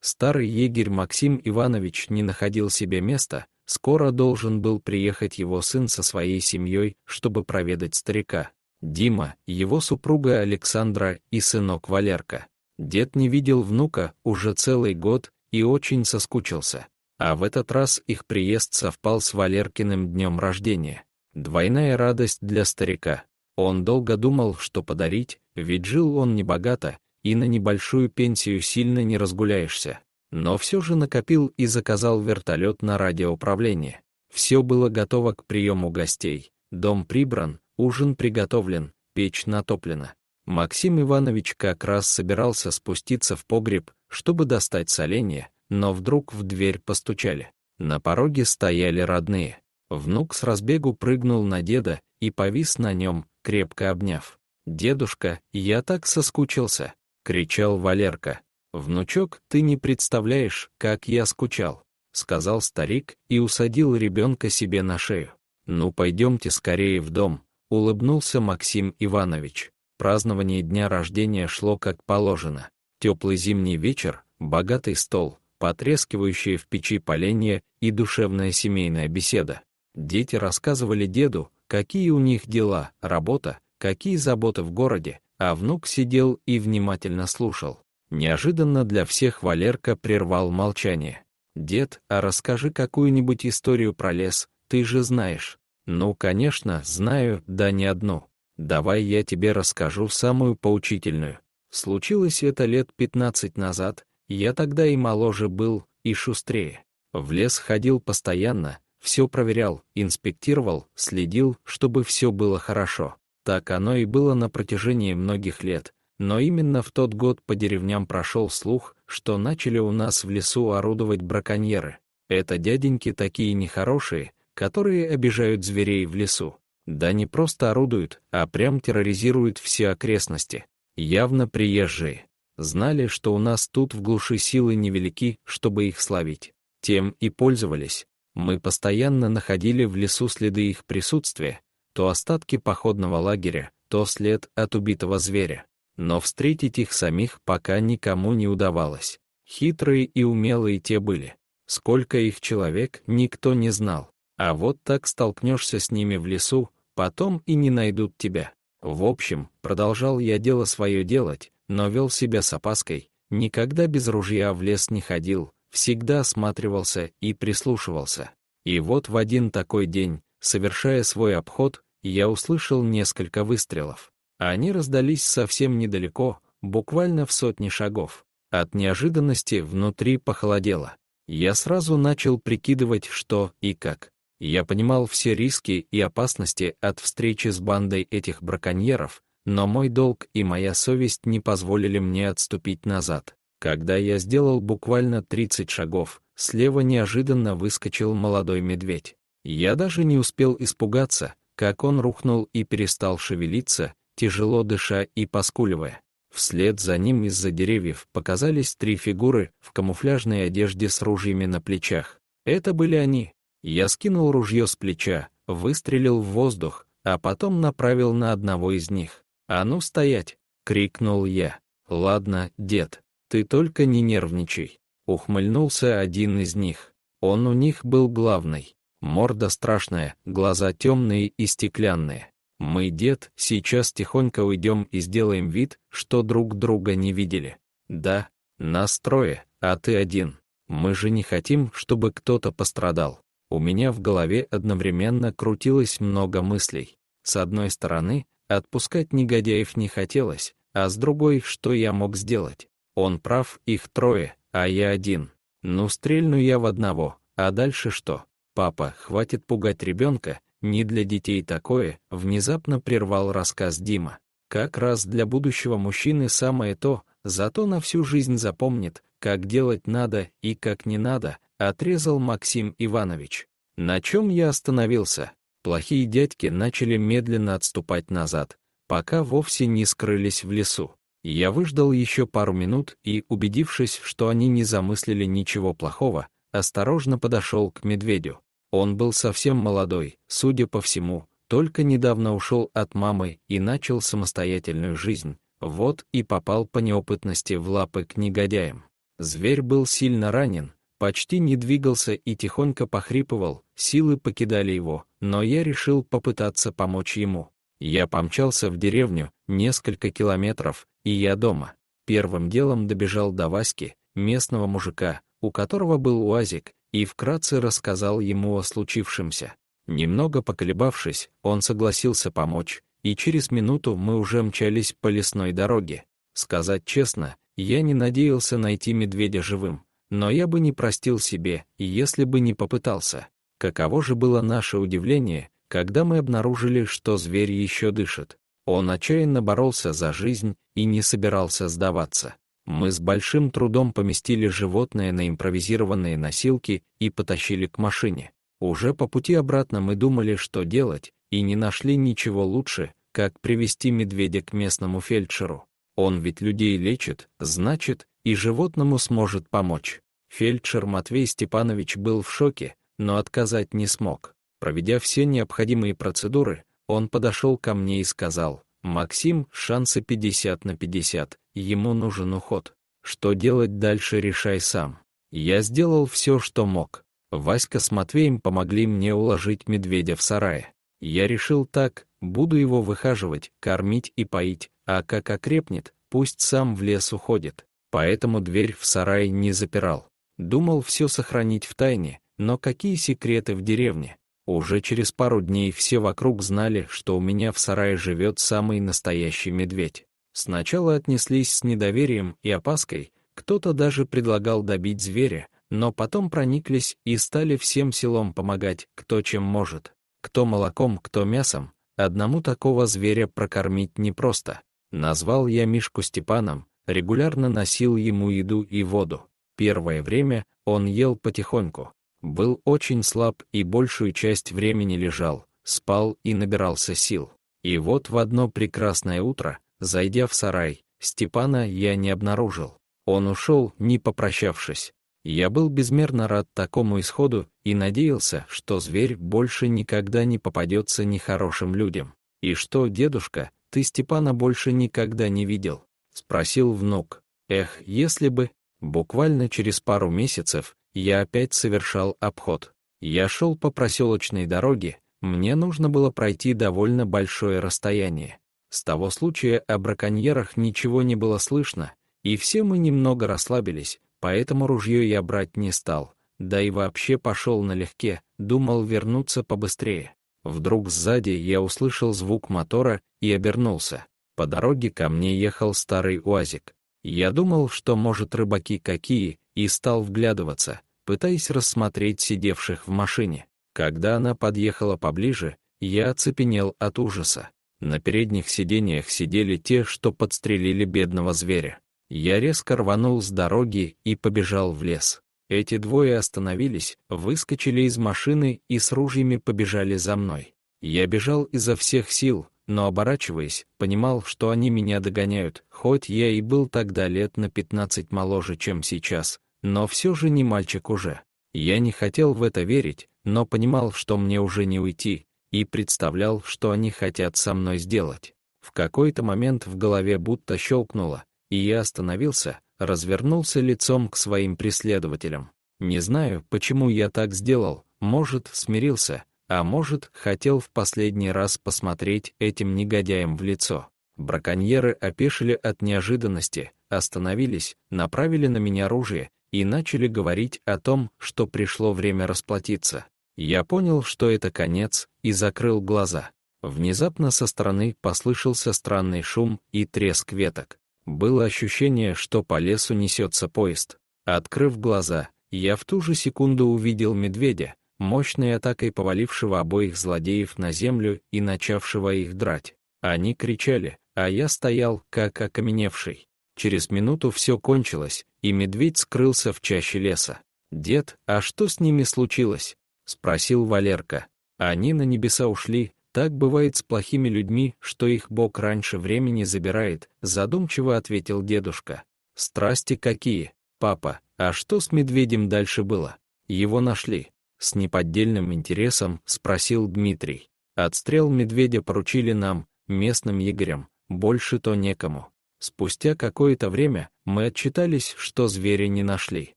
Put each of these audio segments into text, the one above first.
Старый егерь Максим Иванович не находил себе места, скоро должен был приехать его сын со своей семьей, чтобы проведать старика. Дима, его супруга Александра и сынок Валерка. Дед не видел внука уже целый год и очень соскучился. А в этот раз их приезд совпал с Валеркиным днем рождения. Двойная радость для старика. Он долго думал, что подарить, ведь жил он небогато, и на небольшую пенсию сильно не разгуляешься. Но все же накопил и заказал вертолет на радиоуправление. Все было готово к приему гостей. Дом прибран, ужин приготовлен, печь натоплена. Максим Иванович как раз собирался спуститься в погреб, чтобы достать соленье, но вдруг в дверь постучали. На пороге стояли родные. Внук с разбегу прыгнул на деда и повис на нем, крепко обняв. «Дедушка, я так соскучился кричал Валерка. «Внучок, ты не представляешь, как я скучал», — сказал старик и усадил ребенка себе на шею. «Ну, пойдемте скорее в дом», — улыбнулся Максим Иванович. Празднование дня рождения шло как положено. Теплый зимний вечер, богатый стол, потрескивающие в печи поленья и душевная семейная беседа. Дети рассказывали деду, какие у них дела, работа, какие заботы в городе, а внук сидел и внимательно слушал. Неожиданно для всех Валерка прервал молчание. «Дед, а расскажи какую-нибудь историю про лес, ты же знаешь». «Ну, конечно, знаю, да не одну. Давай я тебе расскажу самую поучительную. Случилось это лет 15 назад, я тогда и моложе был, и шустрее. В лес ходил постоянно, все проверял, инспектировал, следил, чтобы все было хорошо. Так оно и было на протяжении многих лет, но именно в тот год по деревням прошел слух, что начали у нас в лесу орудовать браконьеры. Это дяденьки такие нехорошие, которые обижают зверей в лесу. Да не просто орудуют, а прям терроризируют все окрестности. Явно приезжие. Знали, что у нас тут в глуши силы невелики, чтобы их славить. Тем и пользовались. Мы постоянно находили в лесу следы их присутствия, то остатки походного лагеря, то след от убитого зверя. Но встретить их самих пока никому не удавалось. Хитрые и умелые те были. Сколько их человек, никто не знал. А вот так столкнешься с ними в лесу, потом и не найдут тебя. В общем, продолжал я дело свое делать, но вел себя с опаской, никогда без ружья в лес не ходил, всегда осматривался и прислушивался. И вот в один такой день, совершая свой обход, я услышал несколько выстрелов. Они раздались совсем недалеко, буквально в сотни шагов. От неожиданности внутри похолодело. Я сразу начал прикидывать, что и как. Я понимал все риски и опасности от встречи с бандой этих браконьеров, но мой долг и моя совесть не позволили мне отступить назад. Когда я сделал буквально 30 шагов, слева неожиданно выскочил молодой медведь. Я даже не успел испугаться, как он рухнул и перестал шевелиться, тяжело дыша и поскуливая. Вслед за ним из-за деревьев показались три фигуры в камуфляжной одежде с ружьями на плечах. Это были они. Я скинул ружье с плеча, выстрелил в воздух, а потом направил на одного из них. «А ну стоять!» — крикнул я. «Ладно, дед, ты только не нервничай!» — ухмыльнулся один из них. Он у них был главный. Морда страшная, глаза темные и стеклянные. Мы, дед, сейчас тихонько уйдем и сделаем вид, что друг друга не видели. Да, нас трое, а ты один. Мы же не хотим, чтобы кто-то пострадал. У меня в голове одновременно крутилось много мыслей. С одной стороны, отпускать негодяев не хотелось, а с другой, что я мог сделать? Он прав, их трое, а я один. Ну, стрельну я в одного, а дальше что? «Папа, хватит пугать ребенка, не для детей такое», — внезапно прервал рассказ Дима. «Как раз для будущего мужчины самое то, зато на всю жизнь запомнит, как делать надо и как не надо», — отрезал Максим Иванович. На чем я остановился? Плохие дядьки начали медленно отступать назад, пока вовсе не скрылись в лесу. Я выждал еще пару минут и, убедившись, что они не замыслили ничего плохого, осторожно подошел к медведю. Он был совсем молодой, судя по всему, только недавно ушел от мамы и начал самостоятельную жизнь, вот и попал по неопытности в лапы к негодяям. Зверь был сильно ранен, почти не двигался и тихонько похрипывал, силы покидали его, но я решил попытаться помочь ему. Я помчался в деревню, несколько километров, и я дома. Первым делом добежал до Васьки, местного мужика, у которого был уазик, и вкратце рассказал ему о случившемся. Немного поколебавшись, он согласился помочь, и через минуту мы уже мчались по лесной дороге. Сказать честно, я не надеялся найти медведя живым, но я бы не простил себе, если бы не попытался. Каково же было наше удивление, когда мы обнаружили, что зверь еще дышит. Он отчаянно боролся за жизнь и не собирался сдаваться. Мы с большим трудом поместили животное на импровизированные носилки и потащили к машине. Уже по пути обратно мы думали, что делать, и не нашли ничего лучше, как привести медведя к местному фельдшеру. Он ведь людей лечит, значит, и животному сможет помочь. Фельдшер Матвей Степанович был в шоке, но отказать не смог. Проведя все необходимые процедуры, он подошел ко мне и сказал, Максим шансы 50 на 50, ему нужен уход. Что делать дальше, решай сам. Я сделал все, что мог. Васька с Матвеем помогли мне уложить медведя в сарае. Я решил так, буду его выхаживать, кормить и поить, а как окрепнет, пусть сам в лес уходит. Поэтому дверь в сарай не запирал. Думал все сохранить в тайне, но какие секреты в деревне? Уже через пару дней все вокруг знали, что у меня в сарае живет самый настоящий медведь. Сначала отнеслись с недоверием и опаской, кто-то даже предлагал добить зверя, но потом прониклись и стали всем селом помогать, кто чем может. Кто молоком, кто мясом. Одному такого зверя прокормить непросто. Назвал я Мишку Степаном, регулярно носил ему еду и воду. Первое время он ел потихоньку, был очень слаб и большую часть времени лежал, спал и набирался сил. И вот в одно прекрасное утро, зайдя в сарай, Степана я не обнаружил. Он ушел, не попрощавшись. Я был безмерно рад такому исходу и надеялся, что зверь больше никогда не попадется нехорошим людям. «И что, дедушка, ты Степана больше никогда не видел?» — спросил внук. «Эх, если бы...» Буквально через пару месяцев я опять совершал обход. Я шел по проселочной дороге, мне нужно было пройти довольно большое расстояние. С того случая о браконьерах ничего не было слышно, и все мы немного расслабились, поэтому ружье я брать не стал, да и вообще пошел налегке, думал вернуться побыстрее. Вдруг сзади я услышал звук мотора и обернулся. По дороге ко мне ехал старый УАЗик. Я думал, что, может, рыбаки какие, и стал вглядываться, пытаясь рассмотреть сидевших в машине. Когда она подъехала поближе, я оцепенел от ужаса. На передних сиденьях сидели те, что подстрелили бедного зверя. Я резко рванул с дороги и побежал в лес. Эти двое остановились, выскочили из машины и с ружьями побежали за мной. Я бежал изо всех сил, но оборачиваясь, понимал, что они меня догоняют, хоть я и был тогда лет на 15 моложе, чем сейчас, но все же не мальчик уже. Я не хотел в это верить, но понимал, что мне уже не уйти, и представлял, что они хотят со мной сделать. В какой-то момент в голове будто щелкнуло, и я остановился, развернулся лицом к своим преследователям. Не знаю, почему я так сделал, может, смирился, а может, хотел в последний раз посмотреть этим негодяям в лицо. Браконьеры опешили от неожиданности, остановились, направили на меня оружие и начали говорить о том, что пришло время расплатиться. Я понял, что это конец, и закрыл глаза. Внезапно со стороны послышался странный шум и треск веток. Было ощущение, что по лесу несется поезд. Открыв глаза, я в ту же секунду увидел медведя, мощной атакой повалившего обоих злодеев на землю и начавшего их драть. Они кричали, а я стоял, как окаменевший. Через минуту все кончилось, и медведь скрылся в чаще леса. «Дед, а что с ними случилось?» — спросил Валерка. «Они на небеса ушли, так бывает с плохими людьми, что их Бог раньше времени забирает», — задумчиво ответил дедушка. «Страсти какие, папа, а что с медведем дальше было? Его нашли». С неподдельным интересом спросил Дмитрий. Отстрел медведя поручили нам, местным егерям, больше то некому. Спустя какое-то время мы отчитались, что зверя не нашли.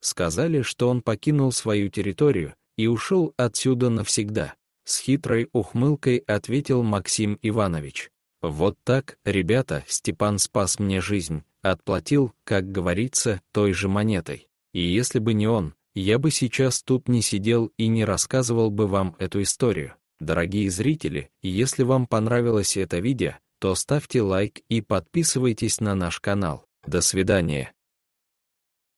Сказали, что он покинул свою территорию и ушел отсюда навсегда. С хитрой ухмылкой ответил Максим Иванович. «Вот так, ребята, Степан спас мне жизнь, отплатил, как говорится, той же монетой. И если бы не он, я бы сейчас тут не сидел и не рассказывал бы вам эту историю. Дорогие зрители, если вам понравилось это видео, то ставьте лайк и подписывайтесь на наш канал. До свидания.